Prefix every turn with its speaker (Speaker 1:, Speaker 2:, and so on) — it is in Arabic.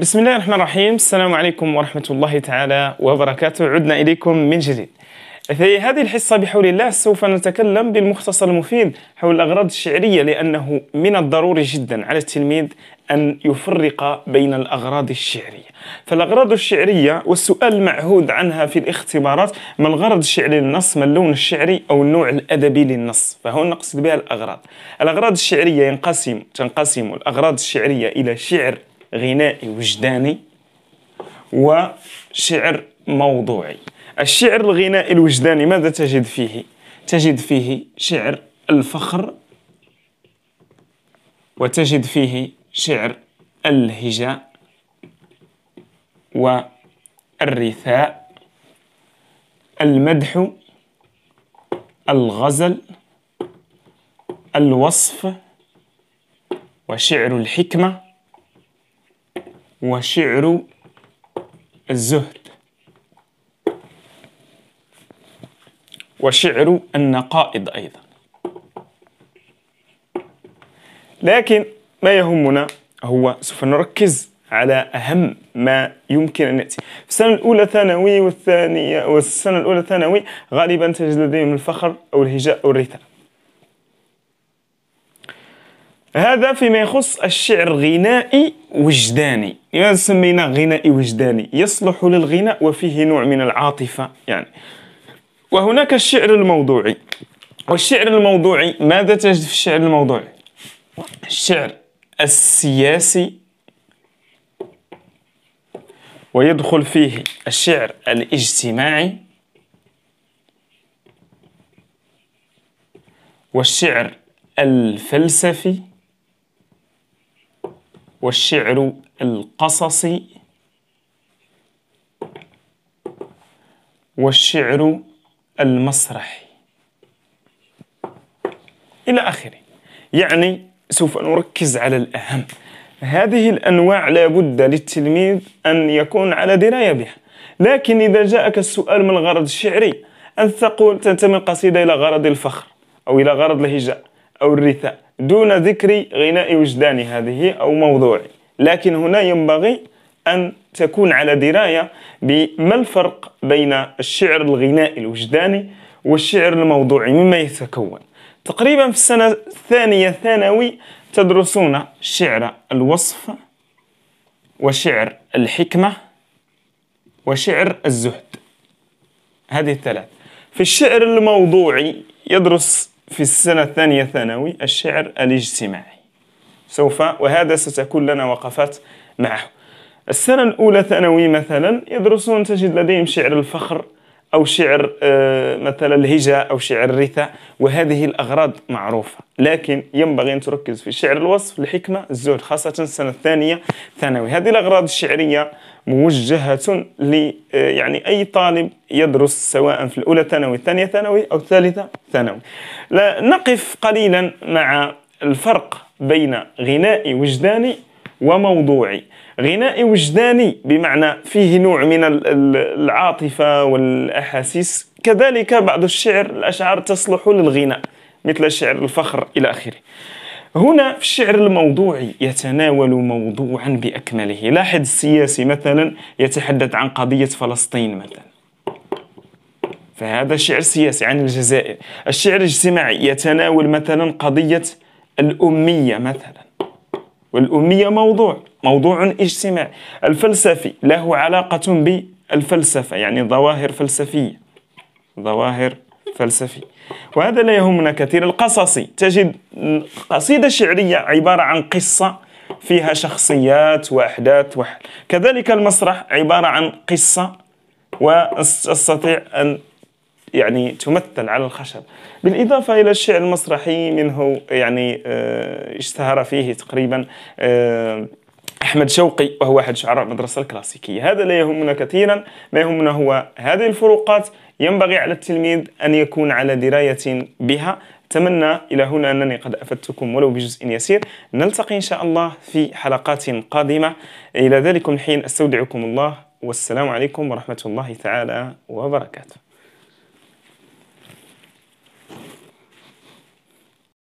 Speaker 1: بسم الله الرحمن الرحيم السلام عليكم ورحمة الله تعالى وبركاته عدنا إليكم من جديد في هذه الحصة بحول الله سوف نتكلم بالمختصر المفيد حول الأغراض الشعرية لأنه من الضروري جدا على التلميذ أن يفرق بين الأغراض الشعرية فالأغراض الشعرية والسؤال المعهود عنها في الاختبارات ما الغرض الشعري للنص ما اللون الشعري أو النوع الأدبي للنص فهون نقصد بها الأغراض الأغراض الشعرية ينقسم تنقسم الأغراض الشعرية إلى شعر غنائي وجداني وشعر موضوعي الشعر الغنائي الوجداني ماذا تجد فيه؟ تجد فيه شعر الفخر وتجد فيه شعر الهجاء والرثاء المدح الغزل الوصف وشعر الحكمه وشعر الزهد وشعر النقائض أيضا لكن ما يهمنا هو سوف نركز على أهم ما يمكن أن يأتي في السنة الأولى ثانوي والثانية والسنة الأولى ثانوي غالبا تجد لديهم الفخر أو الهجاء أو الرثاء هذا فيما يخص الشعر غنائي وجداني لماذا سميناه غنائي وجداني يصلح للغناء وفيه نوع من العاطفة يعني وهناك الشعر الموضوعي والشعر الموضوعي ماذا تجد في الشعر الموضوعي الشعر السياسي ويدخل فيه الشعر الاجتماعي والشعر الفلسفي والشعر القصصي والشعر المسرحي إلى آخره يعني سوف نركز على الأهم هذه الأنواع لابد للتلميذ أن يكون على دراية بها لكن إذا جاءك السؤال من الغرض الشعري أن تقول تنتمي القصيدة إلى غرض الفخر أو إلى غرض الهجاء أو الرثاء دون ذكر غناء وجداني هذه أو موضوعي لكن هنا ينبغي أن تكون على دراية بما الفرق بين الشعر الغنائي الوجداني والشعر الموضوعي مما يتكون تقريبا في السنة الثانية ثانوي تدرسون شعر الوصف وشعر الحكمة وشعر الزهد هذه الثلاث في الشعر الموضوعي يدرس في السنة الثانية ثانوي الشعر الاجتماعي سوف وهذا ستكون لنا وقفات معه السنة الأولى ثانوي مثلا يدرسون تجد لديهم شعر الفخر أو شعر آه، مثلا الهجاء أو شعر الرثاء وهذه الأغراض معروفة لكن ينبغي أن تركز في شعر الوصف الحكمة الزهد خاصة السنة الثانية ثانوي هذه الأغراض الشعرية موجهة ل آه، يعني أي طالب يدرس سواء في الأولى ثانوي الثانية ثانوي أو الثالثة ثانوي نقف قليلا مع الفرق بين غنائي وجداني وموضوعي غنائي وجداني بمعنى فيه نوع من العاطفة والأحاسيس كذلك بعض الشعر الأشعار تصلح للغناء مثل شعر الفخر إلى آخره هنا في الشعر الموضوعي يتناول موضوعا بأكمله لاحظ السياسي مثلا يتحدث عن قضية فلسطين مثلا فهذا شعر سياسي عن الجزائر الشعر الاجتماعي يتناول مثلا قضية الأمية مثلا والأمية موضوع موضوع اجتماعي الفلسفي له علاقة بالفلسفة يعني ظواهر فلسفية ظواهر فلسفي وهذا لا يهمنا كثير القصصي تجد قصيدة شعرية عبارة عن قصة فيها شخصيات وأحداث وحل كذلك المسرح عبارة عن قصة واستطيع أن يعني تمثل على الخشب بالإضافة إلى الشعر المسرحي منه يعني آه، اشتهر فيه تقريبا آه، احمد شوقي وهو احد شعراء المدرسه الكلاسيكيه هذا لا يهمنا كثيرا ما يهمنا هو هذه الفروقات ينبغي على التلميذ ان يكون على درايه بها أتمنى إلى هنا أنني قد أفدتكم ولو بجزء يسير نلتقي إن شاء الله في حلقات قادمة إلى ذلك الحين أستودعكم الله والسلام عليكم ورحمة الله تعالى وبركاته